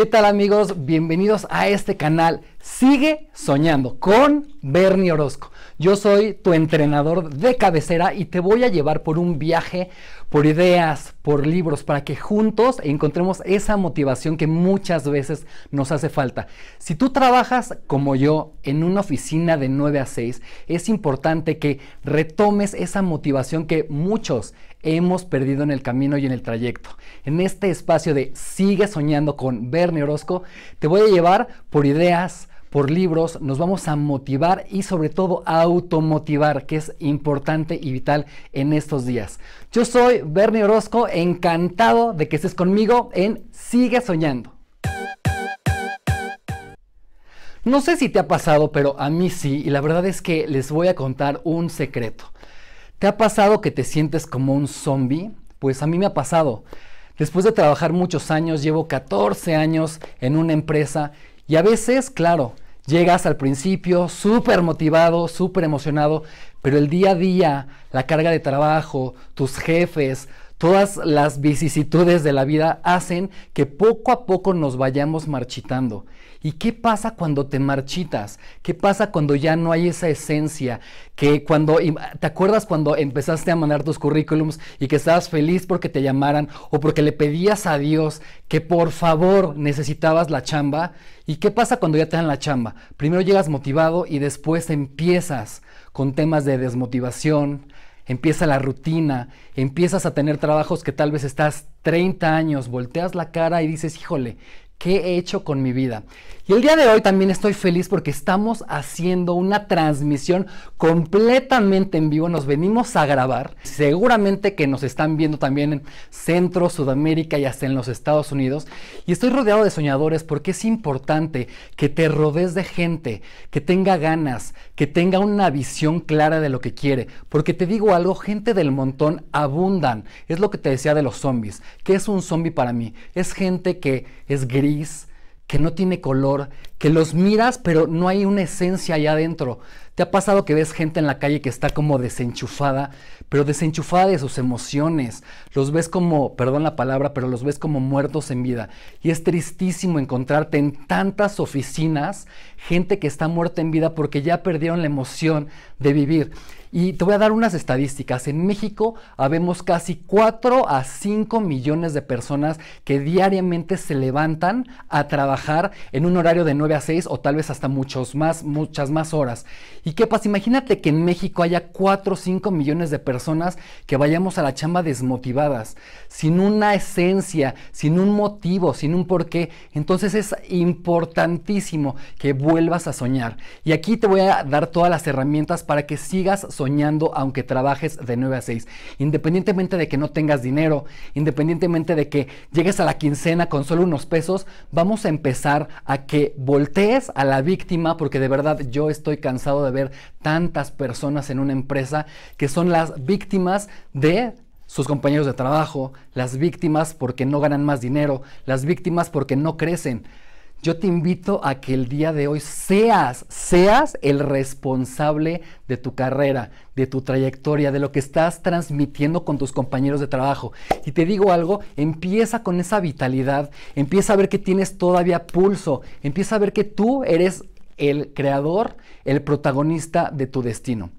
¿Qué tal amigos? Bienvenidos a este canal. Sigue soñando con Bernie Orozco. Yo soy tu entrenador de cabecera y te voy a llevar por un viaje, por ideas, por libros, para que juntos encontremos esa motivación que muchas veces nos hace falta. Si tú trabajas como yo en una oficina de 9 a 6, es importante que retomes esa motivación que muchos hemos perdido en el camino y en el trayecto. En este espacio de Sigue soñando con Bernie Orozco, te voy a llevar por ideas, por libros, nos vamos a motivar y sobre todo a automotivar, que es importante y vital en estos días. Yo soy Bernie Orozco, encantado de que estés conmigo en Sigue Soñando. No sé si te ha pasado, pero a mí sí, y la verdad es que les voy a contar un secreto. ¿Te ha pasado que te sientes como un zombie? Pues a mí me ha pasado. Después de trabajar muchos años, llevo 14 años en una empresa y a veces, claro, llegas al principio súper motivado, súper emocionado, pero el día a día, la carga de trabajo, tus jefes, todas las vicisitudes de la vida hacen que poco a poco nos vayamos marchitando. ¿Y qué pasa cuando te marchitas? ¿Qué pasa cuando ya no hay esa esencia? Que cuando te acuerdas cuando empezaste a mandar tus currículums y que estabas feliz porque te llamaran o porque le pedías a Dios que por favor necesitabas la chamba. ¿Y qué pasa cuando ya te dan la chamba? Primero llegas motivado y después empiezas con temas de desmotivación, empieza la rutina, empiezas a tener trabajos que tal vez estás 30 años, volteas la cara y dices, híjole, ¿Qué he hecho con mi vida? Y el día de hoy también estoy feliz porque estamos haciendo una transmisión completamente en vivo. Nos venimos a grabar. Seguramente que nos están viendo también en Centro, Sudamérica y hasta en los Estados Unidos. Y estoy rodeado de soñadores porque es importante que te rodees de gente que tenga ganas, que tenga una visión clara de lo que quiere. Porque te digo algo, gente del montón abundan. Es lo que te decía de los zombies. ¿Qué es un zombie para mí? Es gente que es gris que no tiene color, que los miras pero no hay una esencia allá adentro. ¿Te ha pasado que ves gente en la calle que está como desenchufada, pero desenchufada de sus emociones? Los ves como, perdón la palabra, pero los ves como muertos en vida. Y es tristísimo encontrarte en tantas oficinas gente que está muerta en vida porque ya perdieron la emoción de vivir. Y te voy a dar unas estadísticas. En México habemos casi 4 a 5 millones de personas que diariamente se levantan a trabajar en un horario de 9 a 6 o tal vez hasta muchos más, muchas más horas. ¿Y qué pasa? Imagínate que en México haya 4 o 5 millones de personas que vayamos a la chamba desmotivadas, sin una esencia, sin un motivo, sin un porqué. Entonces es importantísimo que vuelvas a soñar. Y aquí te voy a dar todas las herramientas para que sigas soñando soñando aunque trabajes de 9 a 6. Independientemente de que no tengas dinero, independientemente de que llegues a la quincena con solo unos pesos, vamos a empezar a que voltees a la víctima porque de verdad yo estoy cansado de ver tantas personas en una empresa que son las víctimas de sus compañeros de trabajo, las víctimas porque no ganan más dinero, las víctimas porque no crecen yo te invito a que el día de hoy seas, seas el responsable de tu carrera, de tu trayectoria, de lo que estás transmitiendo con tus compañeros de trabajo. Y te digo algo, empieza con esa vitalidad, empieza a ver que tienes todavía pulso, empieza a ver que tú eres el creador, el protagonista de tu destino.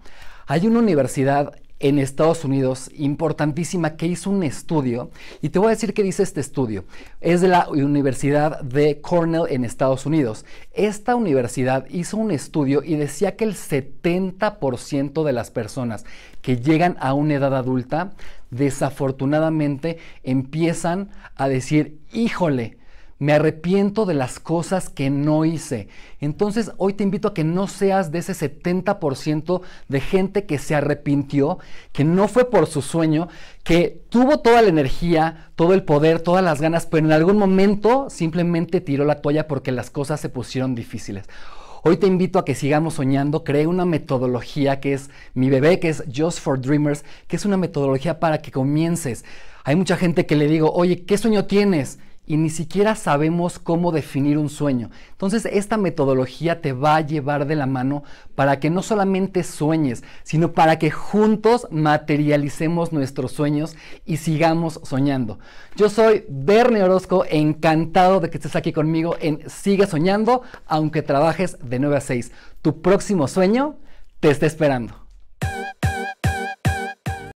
Hay una universidad en Estados Unidos, importantísima, que hizo un estudio, y te voy a decir qué dice este estudio. Es de la Universidad de Cornell en Estados Unidos. Esta universidad hizo un estudio y decía que el 70% de las personas que llegan a una edad adulta, desafortunadamente empiezan a decir, híjole, me arrepiento de las cosas que no hice. Entonces hoy te invito a que no seas de ese 70% de gente que se arrepintió, que no fue por su sueño, que tuvo toda la energía, todo el poder, todas las ganas, pero en algún momento simplemente tiró la toalla porque las cosas se pusieron difíciles. Hoy te invito a que sigamos soñando. Creé una metodología que es mi bebé, que es Just for Dreamers, que es una metodología para que comiences. Hay mucha gente que le digo, oye, ¿qué sueño tienes? y ni siquiera sabemos cómo definir un sueño. Entonces esta metodología te va a llevar de la mano para que no solamente sueñes, sino para que juntos materialicemos nuestros sueños y sigamos soñando. Yo soy Bernie Orozco, encantado de que estés aquí conmigo en Sigue Soñando, aunque trabajes de 9 a 6. Tu próximo sueño te está esperando.